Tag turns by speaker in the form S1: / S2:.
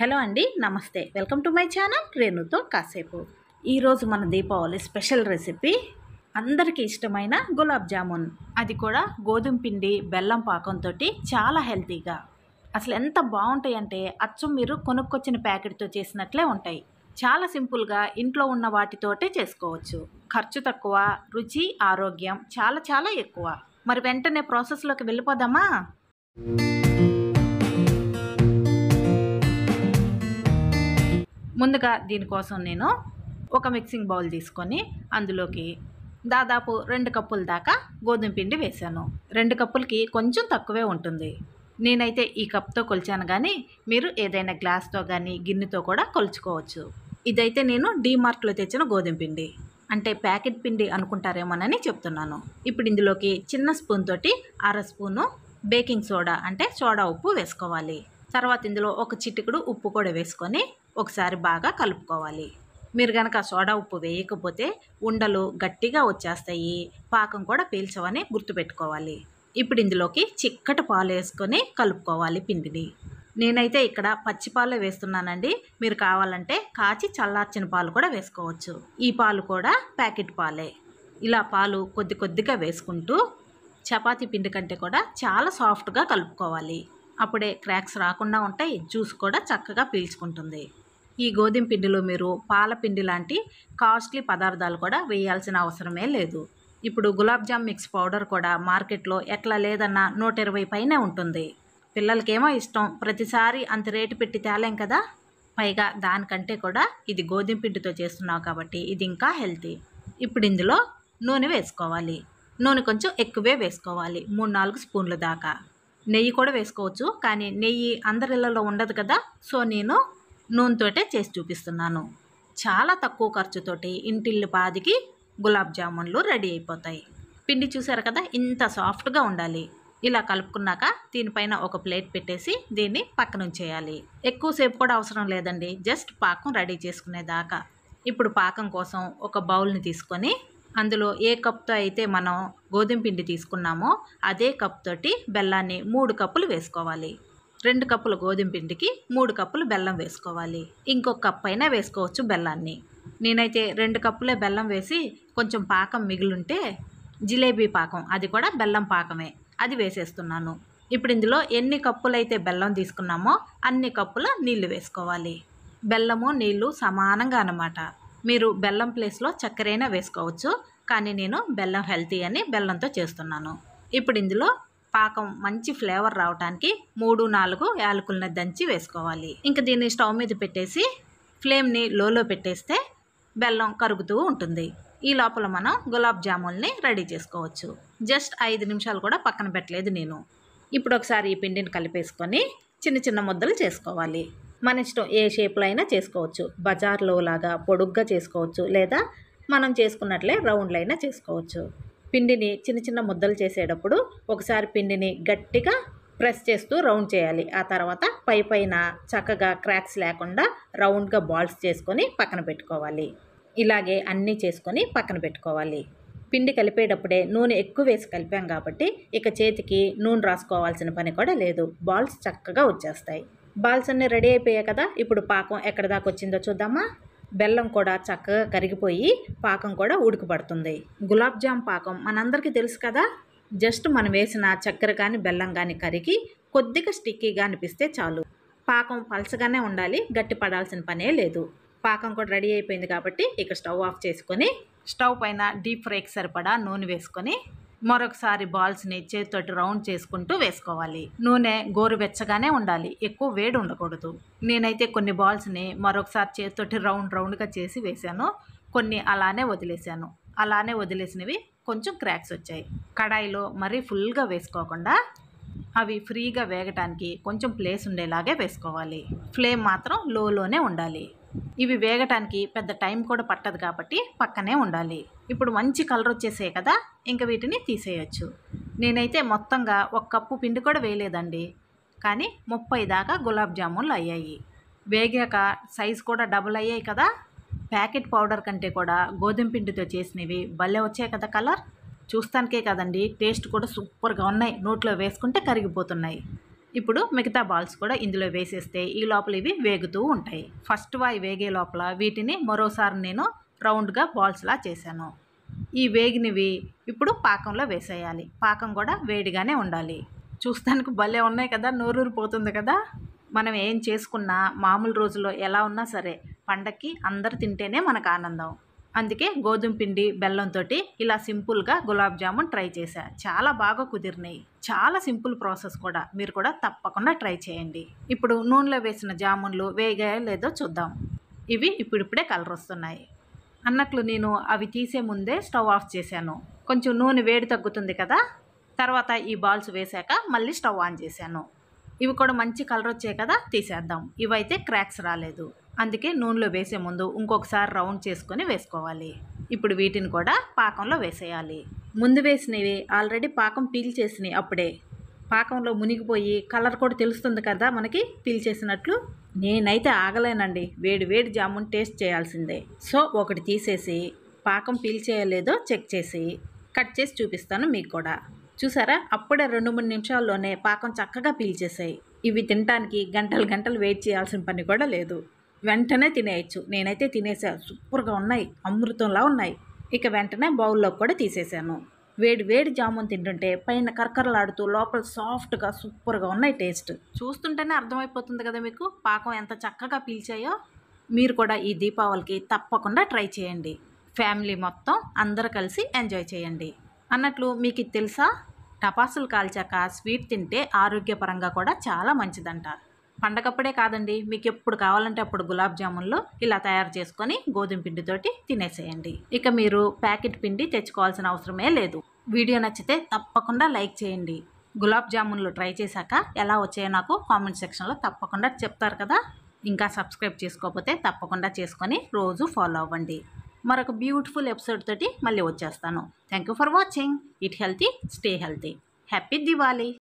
S1: hello అండి నమస్తే welcome to my channel రేణుతో కాసేపు ఈరోజు మన దీపావళి స్పెషల్ రెసిపీ అందరికీ ఇష్టమైన గులాబ్ జామున్ అది కూడా గోధుమ పిండి బెల్లం పాకంతో చాలా హెల్తీగా అసలు ఎంత బాగుంటాయి అంటే అచ్చం మీరు కొనుక్కొచ్చిన ప్యాకెట్తో చేసినట్లే ఉంటాయి చాలా సింపుల్గా ఇంట్లో ఉన్న వాటితోటే చేసుకోవచ్చు ఖర్చు తక్కువ రుచి ఆరోగ్యం చాలా చాలా ఎక్కువ మరి వెంటనే ప్రాసెస్లోకి వెళ్ళిపోదామా ముందుగా దీనికోసం నేను ఒక మిక్సింగ్ బౌల్ తీసుకొని అందులోకి దాదాపు రెండు కప్పుల దాకా గోధుమ పిండి వేశాను రెండు కప్పులకి కొంచెం తక్కువే ఉంటుంది నేనైతే ఈ కప్తో కొలిచాను కానీ మీరు ఏదైనా గ్లాస్తో కానీ గిన్నెతో కూడా కొలుచుకోవచ్చు ఇదైతే నేను డీ మార్క్లో తెచ్చిన గోధుమ పిండి అంటే ప్యాకెట్ పిండి అనుకుంటారేమోనని చెప్తున్నాను ఇప్పుడు ఇందులోకి చిన్న స్పూన్ తోటి అర స్పూను బేకింగ్ సోడా అంటే సోడా ఉప్పు వేసుకోవాలి తర్వాత ఇందులో ఒక చిటికుడు ఉప్పు కూడా వేసుకొని ఒకసారి బాగా కలుపుకోవాలి మీరు కనుక సోడా ఉప్పు వేయకపోతే ఉండలు గట్టిగా వచ్చేస్తాయి పాకం కూడా పీల్చవని గుర్తుపెట్టుకోవాలి ఇప్పుడు ఇందులోకి చిక్కటి పాలు వేసుకొని కలుపుకోవాలి పిండిని నేనైతే ఇక్కడ పచ్చి పాలు వేస్తున్నానండి మీరు కావాలంటే కాచి చల్లార్చిన పాలు కూడా వేసుకోవచ్చు ఈ పాలు కూడా ప్యాకెట్ పాలే ఇలా పాలు కొద్ది కొద్దిగా వేసుకుంటూ చపాతీ పిండి కంటే కూడా చాలా సాఫ్ట్గా కలుపుకోవాలి అప్పుడే క్రాక్స్ రాకుండా ఉంటాయి జ్యూస్ కూడా చక్కగా పీల్చుకుంటుంది ఈ గోధుమ పిండిలో మీరు పాల పిండి లాంటి కాస్ట్లీ పదార్థాలు కూడా వేయాల్సిన అవసరమే లేదు ఇప్పుడు గులాబ్ జామ్ మిక్స్ పౌడర్ కూడా మార్కెట్లో ఎట్లా లేదన్నా నూట ఇరవై పైనే ఉంటుంది పిల్లలకేమో ఇష్టం ప్రతిసారి అంత రేటు పెట్టి తేలేం కదా పైగా దానికంటే కూడా ఇది గోధుమ పిండితో చేస్తున్నావు కాబట్టి ఇది ఇంకా హెల్తీ ఇప్పుడు ఇందులో నూనె వేసుకోవాలి నూనె కొంచెం ఎక్కువే వేసుకోవాలి మూడు నాలుగు స్పూన్ల దాకా నెయ్యి కూడా వేసుకోవచ్చు కానీ నెయ్యి అందరిళ్ళలో ఉండదు కదా సో నేను నూనెతోటే చేసి చూపిస్తున్నాను చాలా తక్కువ ఖర్చుతోటి ఇంటిల్లు పాదికి గులాబ్ జామున్లు రెడీ అయిపోతాయి పిండి చూసారు కదా ఇంత సాఫ్ట్గా ఉండాలి ఇలా కలుపుకున్నాక దీనిపైన ఒక ప్లేట్ పెట్టేసి దీన్ని పక్కన ఎక్కువసేపు కూడా అవసరం లేదండి జస్ట్ పాకం రెడీ చేసుకునేదాకా ఇప్పుడు పాకం కోసం ఒక బౌల్ని తీసుకొని అందులో ఏ కప్తో అయితే మనం గోధుమ పిండి తీసుకున్నామో అదే కప్ తోటి బెల్లాన్ని మూడు కప్పులు వేసుకోవాలి రెండు కప్పుల గోధుమ పిండికి మూడు కప్పులు బెల్లం వేసుకోవాలి ఇంకొక కప్ అయినా వేసుకోవచ్చు బెల్లాన్ని నేనైతే రెండు కప్పులే బెల్లం వేసి కొంచెం పాకం మిగిలింటే జిలేబీ పాకం అది కూడా బెల్లం పాకమే అది వేసేస్తున్నాను ఇప్పుడు ఇందులో ఎన్ని కప్పులైతే బెల్లం తీసుకున్నామో అన్ని కప్పుల నీళ్లు వేసుకోవాలి బెల్లము నీళ్లు సమానంగా అనమాట మీరు బెల్లం ప్లేస్లో చక్కెరైనా వేసుకోవచ్చు కానీ నేను బెల్లం హెల్తీ అని బెల్లంతో చేస్తున్నాను ఇప్పుడు ఇందులో పాకం మంచి ఫ్లేవర్ రావడానికి మూడు నాలుగు యాలకులను దంచి వేసుకోవాలి ఇంకా దీన్ని స్టవ్ మీద పెట్టేసి ఫ్లేమ్ని లోలో పెట్టేస్తే బెల్లం కరుగుతూ ఉంటుంది ఈ లోపల మనం గులాబ్ జాముల్ని రెడీ చేసుకోవచ్చు జస్ట్ ఐదు నిమిషాలు కూడా పక్కన పెట్టలేదు నేను ఇప్పుడు ఒకసారి ఈ పిండిని కలిపేసుకొని చిన్న చిన్న ముద్దలు చేసుకోవాలి మన ఇష్టం ఏ షేప్లో అయినా చేసుకోవచ్చు బజార్లో లాగా పొడుగ్గా చేసుకోవచ్చు లేదా మనం చేసుకున్నట్లే రౌండ్లైనా చేసుకోవచ్చు పిండిని చిన్న చిన్న ముద్దలు చేసేటప్పుడు ఒకసారి పిండిని గట్టిగా ప్రెస్ చేస్తూ రౌండ్ చేయాలి ఆ తర్వాత పై పైన చక్కగా క్రాక్స్ లేకుండా రౌండ్గా బాల్స్ చేసుకొని పక్కన పెట్టుకోవాలి ఇలాగే అన్నీ చేసుకొని పక్కన పెట్టుకోవాలి పిండి కలిపేటప్పుడే నూనె ఎక్కువ వేసి కలిపాం కాబట్టి ఇక చేతికి నూనె రాసుకోవాల్సిన పని కూడా లేదు బాల్స్ చక్కగా వచ్చేస్తాయి బాల్స్ అన్నీ రెడీ అయిపోయాయి కదా ఇప్పుడు పాకం ఎక్కడ దాకా వచ్చిందో చూద్దామా బెల్లం కూడా చక్కగా కరిగిపోయి పాకం కూడా ఉడికిపడుతుంది గులాబ్ జామ్ పాకం మనందరికీ తెలుసు కదా జస్ట్ మనం వేసిన చక్కెర కానీ బెల్లం కానీ కరిగి కొద్దిగా స్టిక్కీగా అనిపిస్తే చాలు పాకం పలసగానే ఉండాలి గట్టి పడాల్సిన పనే లేదు పాకం కూడా రెడీ అయిపోయింది కాబట్టి ఇక స్టవ్ ఆఫ్ చేసుకొని స్టవ్ పైన డీప్ ఫ్రైకి సరిపడా నూనె వేసుకొని మరొకసారి బాల్స్ని చేతితోటి రౌండ్ చేసుకుంటూ వేసుకోవాలి నూనె గోరువెచ్చగానే ఉండాలి ఎక్కువ వేడి ఉండకూడదు నేనైతే కొన్ని బాల్స్ని మరొకసారి చేతితోటి రౌండ్ రౌండ్గా చేసి వేశాను కొన్ని అలానే వదిలేశాను అలానే వదిలేసినవి కొంచెం క్రాక్స్ వచ్చాయి కడాయిలో మరీ ఫుల్గా వేసుకోకుండా అవి ఫ్రీగా వేగటానికి కొంచెం ప్లేస్ ఉండేలాగే వేసుకోవాలి ఫ్లేమ్ మాత్రం లోలోనే ఉండాలి ఇవి వేగటానికి పెద్ద టైం కూడా పట్టదు కాబట్టి పక్కనే ఉండాలి ఇప్పుడు మంచి కలర్ వచ్చేసాయి కదా ఇంకా వీటిని తీసేయచ్చు నేనైతే మొత్తంగా ఒక కప్పు పిండి కూడా వేయలేదండి కానీ ముప్పై దాకా గులాబ్ జామున్లు అయ్యాయి వేగాక సైజు కూడా డబుల్ అయ్యాయి కదా ప్యాకెట్ పౌడర్ కంటే కూడా గోధుమ పిండితో చేసినవి భలే వచ్చాయి కదా కలర్ చూస్తానికే కదండి టేస్ట్ కూడా సూపర్గా ఉన్నాయి నోట్లో వేసుకుంటే కరిగిపోతున్నాయి ఇప్పుడు మిగతా బాల్స్ కూడా ఇందులో వేసేస్తే ఈ లోపల ఇవి వేగుతూ ఉంటాయి ఫస్ట్ వాయి వేగే లోపల వీటిని మరోసారి నేను రౌండ్గా బాల్స్లా చేశాను ఈ వేగినవి ఇప్పుడు పాకంలో వేసేయాలి పాకం కూడా వేడిగానే ఉండాలి చూస్తానికి భలే ఉన్నాయి కదా నోరూరిపోతుంది కదా మనం ఏం చేసుకున్నా మామూలు రోజుల్లో ఎలా ఉన్నా సరే పండక్కి అందరు తింటేనే మనకు ఆనందం అందుకే గోధుమ పిండి బెల్లంతో ఇలా సింపుల్గా గులాబ్ జామున్ ట్రై చేశా చాలా బాగా కుదిరినాయి చాలా సింపుల్ ప్రాసెస్ కూడా మీరు కూడా తప్పకుండా ట్రై చేయండి ఇప్పుడు నూనెలో వేసిన జామున్లు వేగాయో లేదో చూద్దాం ఇవి ఇప్పుడిప్పుడే కలర్ వస్తున్నాయి అన్నట్లు నేను అవి తీసే ముందే స్టవ్ ఆఫ్ చేశాను కొంచెం నూనె వేడి తగ్గుతుంది కదా తర్వాత ఈ బాల్స్ వేశాక మళ్ళీ స్టవ్ ఆన్ చేశాను ఇవి కూడా మంచి కలర్ వచ్చాయి కదా తీసేద్దాం ఇవైతే క్రాక్స్ రాలేదు అందుకే నూనెలో వేసే ముందు ఇంకొకసారి రౌండ్ చేసుకొని వేసుకోవాలి ఇప్పుడు వీటిని కూడా పాకంలో వేసేయాలి ముందు వేసినవి ఆల్రెడీ పాకం పీల్చేసినాయి అప్పుడే పాకంలో మునిగిపోయి కలర్ కూడా తెలుస్తుంది కదా మనకి పీల్చేసినట్లు నేనైతే ఆగలేనండి వేడి వేడి జామున్ టేస్ట్ చేయాల్సిందే సో ఒకటి తీసేసి పాకం పీల్చేయలేదో చెక్ చేసి కట్ చేసి చూపిస్తాను మీకు కూడా చూసారా అప్పుడే రెండు మూడు నిమిషాల్లోనే పాకం చక్కగా పీల్చేసాయి ఇవి తినటానికి గంటలు గంటలు వెయిట్ చేయాల్సిన పని కూడా లేదు వెంటనే తినేయచ్చు నేనైతే తినేసా సూపర్గా ఉన్నాయి అమృతంలా ఉన్నాయి ఇక వెంటనే బౌల్లో కూడా తీసేశాను వేడి వేడి జామున్ తింటుంటే పైన కరకరలాడుతూ లోపల సాఫ్ట్గా సూపర్గా ఉన్నాయి టేస్ట్ చూస్తుంటేనే అర్థమైపోతుంది కదా మీకు పాకం ఎంత చక్కగా పీల్చాయో మీరు కూడా ఈ దీపావళికి తప్పకుండా ట్రై చేయండి ఫ్యామిలీ మొత్తం అందరు కలిసి ఎంజాయ్ చేయండి అన్నట్లు మీకు తెలుసా టపాసులు కాల్చాక స్వీట్ తింటే ఆరోగ్యపరంగా కూడా చాలా మంచిదంట పండగప్పుడే కాదండి మీకు ఎప్పుడు కావాలంటే అప్పుడు గులాబ్ జామున్లు ఇలా తయారు చేసుకొని గోధుమ పిండితోటి తినేసేయండి ఇక మీరు ప్యాకెట్ పిండి తెచ్చుకోవాల్సిన అవసరమే లేదు వీడియో నచ్చితే తప్పకుండా లైక్ చేయండి గులాబ్ జామున్లు ట్రై చేశాక ఎలా వచ్చాయో నాకు కామెంట్ సెక్షన్లో తప్పకుండా చెప్తారు కదా ఇంకా సబ్స్క్రైబ్ చేసుకోకపోతే తప్పకుండా చేసుకొని రోజు ఫాలో అవ్వండి మరొక బ్యూటిఫుల్ ఎపిసోడ్ తోటి మళ్ళీ వచ్చేస్తాను thank you for watching it healthy stay healthy happy Diwali